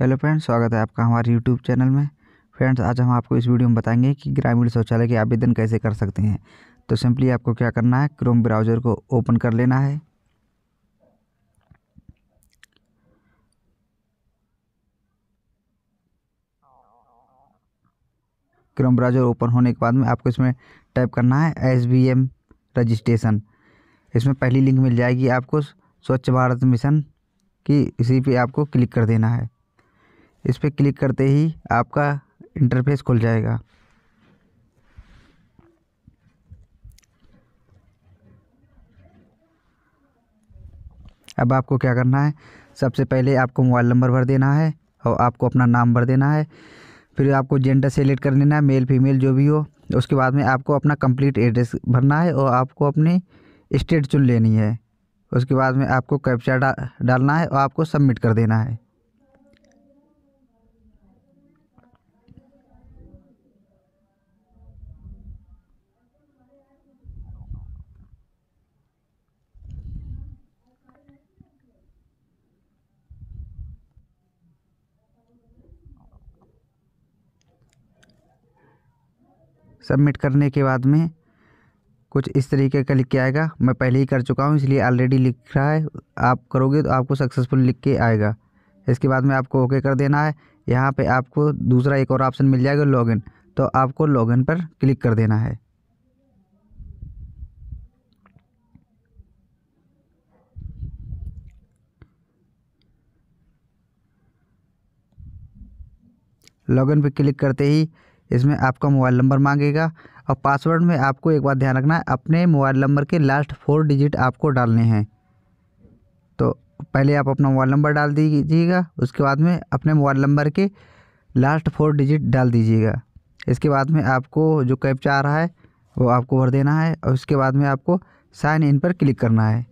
hello friends स्वागत है आपका हमारे यूट्यूब चैनल में फ्रेंड्स आज हम आपको इस वीडियो में बताएंगे कि ग्रामीण शौचालय के आवेदन कैसे कर सकते हैं तो सिंपली आपको क्या करना है क्रोम ब्राउज़र को ओपन कर लेना है क्रोम ब्राउज़र ओपन होने के बाद में आपको इसमें टाइप करना है एस बी एम रजिस्ट्रेशन इसमें पहली लिंक मिल जाएगी आपको स्वच्छ भारत मिशन की इसी पे आपको क्लिक कर देना है इस पर क्लिक करते ही आपका इंटरफेस खुल जाएगा अब आपको क्या करना है सबसे पहले आपको मोबाइल नंबर भर देना है और आपको अपना नाम भर देना है फिर आपको जेंडर सेलेक्ट कर लेना है मेल फीमेल जो भी हो उसके बाद में आपको अपना कंप्लीट एड्रेस भरना है और आपको अपनी स्टेट चुन लेनी है उसके बाद में आपको कैप्चा डा, डालना है और आपको सबमिट कर देना है सबमिट करने के बाद में कुछ इस तरीके का लिख के आएगा मैं पहले ही कर चुका हूँ इसलिए ऑलरेडी लिख रहा है आप करोगे तो आपको सक्सेसफुल लिख के आएगा इसके बाद में आपको ओके कर देना है यहाँ पे आपको दूसरा एक और ऑप्शन मिल जाएगा लॉगिन तो आपको लॉगिन पर क्लिक कर देना है लॉगिन पर क्लिक करते ही इसमें आपका मोबाइल नंबर मांगेगा और पासवर्ड में आपको एक बात ध्यान रखना है अपने मोबाइल नंबर के लास्ट फोर डिजिट आपको डालने हैं तो पहले आप अपना मोबाइल नंबर डाल दीजिएगा उसके बाद में अपने मोबाइल नंबर के लास्ट फोर डिजिट डाल दीजिएगा इसके बाद में आपको जो कैप्चा आ रहा है वो आपको भर देना है और उसके बाद में आपको साइन इन पर क्लिक करना है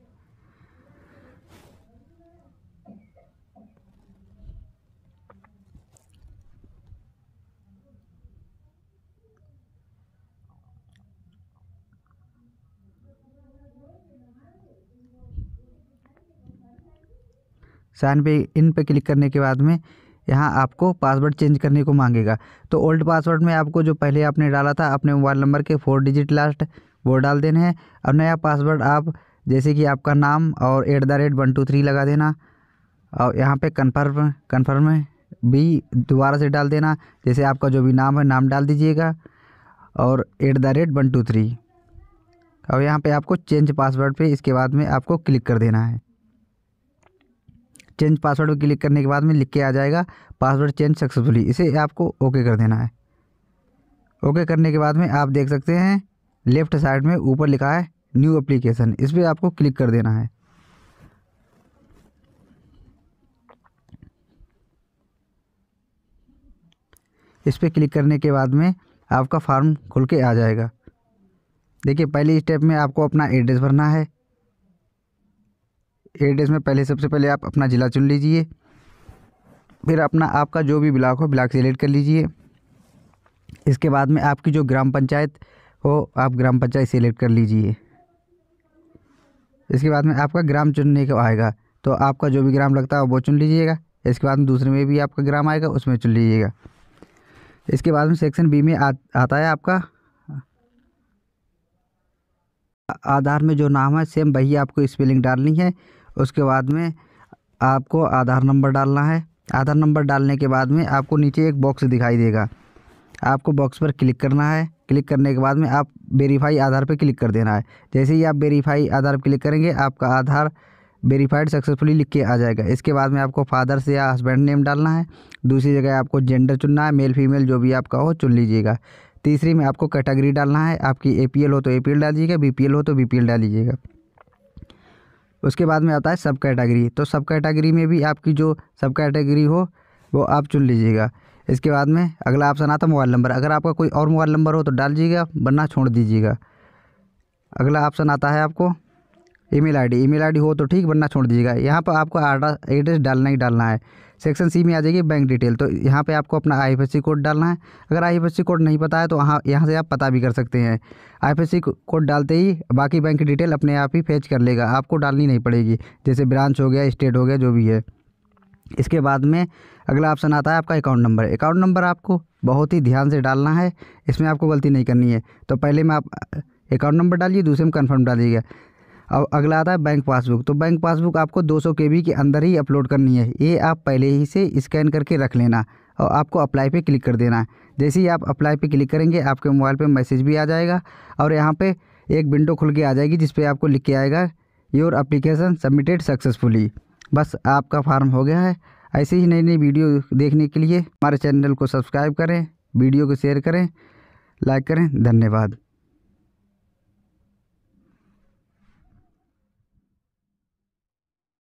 साइन पे इन पे क्लिक करने के बाद में यहाँ आपको पासवर्ड चेंज करने को मांगेगा तो ओल्ड पासवर्ड में आपको जो पहले आपने डाला था अपने मोबाइल नंबर के फोर डिजिट लास्ट वो डाल देने हैं और नया पासवर्ड आप जैसे कि आपका नाम और at the rate one two three लगा देना और यहाँ पे कन्फर्म कन्फर्म भी दोबारा से डाल देना जैसे आपका जो भी नाम है नाम डाल दीजिएगा और at the rate one two three और यहाँ पे आपको चेंज पासवर्ड पे इसके बाद में आपको क्लिक कर देना है चेंज पासवर्ड पर क्लिक करने के बाद में लिख के आ जाएगा पासवर्ड चेंज सक्सेसफुली इसे आपको ओके कर देना है ओके करने के बाद में आप देख सकते हैं लेफ़्ट साइड में ऊपर लिखा है न्यू एप्लीकेशन इस पर आपको क्लिक कर देना है इस पर क्लिक करने के बाद में आपका फार्म खुल के आ जाएगा देखिए पहले स्टेप में आपको अपना एड्रेस भरना है एट डेज में पहले सबसे पहले आप अपना ज़िला चुन लीजिए फिर अपना आपका जो भी ब्लाक हो ब्लाक सेलेक्ट कर लीजिए इसके बाद में आपकी जो ग्राम पंचायत हो आप ग्राम पंचायत सेलेक्ट कर लीजिए इसके बाद में आपका ग्राम चुनने का आएगा तो आपका जो भी ग्राम लगता है वो चुन लीजिएगा इसके बाद में दूसरे में भी आपका ग्राम आएगा उसमें चुन लीजिएगा इसके बाद में सेक्शन बी में आ, आता है आपका आधार में जो नाम है सेम वही आपको स्पेलिंग डालनी है उसके बाद में आपको आधार नंबर डालना है आधार नंबर डालने के बाद में आपको नीचे एक बॉक्स दिखाई देगा आपको बॉक्स पर क्लिक करना है क्लिक करने के बाद में आप वेरीफाई आधार पर क्लिक कर देना है जैसे ही आप वेरीफाई आधार पर क्लिक करेंगे आपका आधार वेरीफाइड सक्सेसफुली लिख के आ जाएगा इसके बाद में आपको फादर्स या हस्बैंड नेम डालना है दूसरी जगह आपको जेंडर चुनना है मेल फीमेल जो भी आपका हो चुन लीजिएगा तीसरी में आपको कैटेगरी डालना है आपकी ए हो तो ए डाल दीजिएगा बी हो तो बी डाल दीजिएगा उसके बाद में आता है सब कैटेगरी तो सब कैटेगरी में भी आपकी जो सब कैटेगरी हो वो आप चुन लीजिएगा इसके बाद में अगला ऑप्शन आता है मोबाइल नंबर अगर आपका कोई और मोबाइल नंबर हो तो डाल दीजिएगा वरना छोड़ दीजिएगा अगला ऑप्शन आता है आपको ईमेल आईडी ईमेल आईडी हो तो ठीक वरना छोड़ दीजिएगा यहाँ पर आपको आडा एड्रेस डालना ही डालना है सेक्शन सी में आ जाएगी बैंक डिटेल तो यहाँ पे आपको अपना आईएफएससी कोड डालना है अगर आईएफएससी कोड नहीं पता है तो वहाँ यहाँ से आप पता भी कर सकते हैं आईएफएससी कोड डालते ही बाकी बैंक की डिटेल अपने आप ही फेच कर लेगा आपको डालनी नहीं पड़ेगी जैसे ब्रांच हो गया स्टेट हो गया जो भी है इसके बाद में अगला ऑप्शन आता है आपका अकाउंट नंबर अकाउंट नंबर आपको बहुत ही ध्यान से डालना है इसमें आपको गलती नहीं करनी है तो पहले में आप अकाउंट नंबर डालिए दूसरे में कन्फर्म डालिएगा अब अगला आता है बैंक पासबुक तो बैंक पासबुक आपको 200 सौ के अंदर ही अपलोड करनी है ये आप पहले ही से स्कैन करके रख लेना और आपको अप्लाई पे क्लिक कर देना है जैसे ही आप अप्लाई पे क्लिक करेंगे आपके मोबाइल पे मैसेज भी आ जाएगा और यहाँ पे एक विंडो खुल के आ जाएगी जिस पे आपको लिख के आएगा योर अप्लीकेशन सबमिटेड सक्सेसफुली बस आपका फार्म हो गया है ऐसे ही नई नई वीडियो देखने के लिए हमारे चैनल को सब्सक्राइब करें वीडियो को शेयर करें लाइक करें धन्यवाद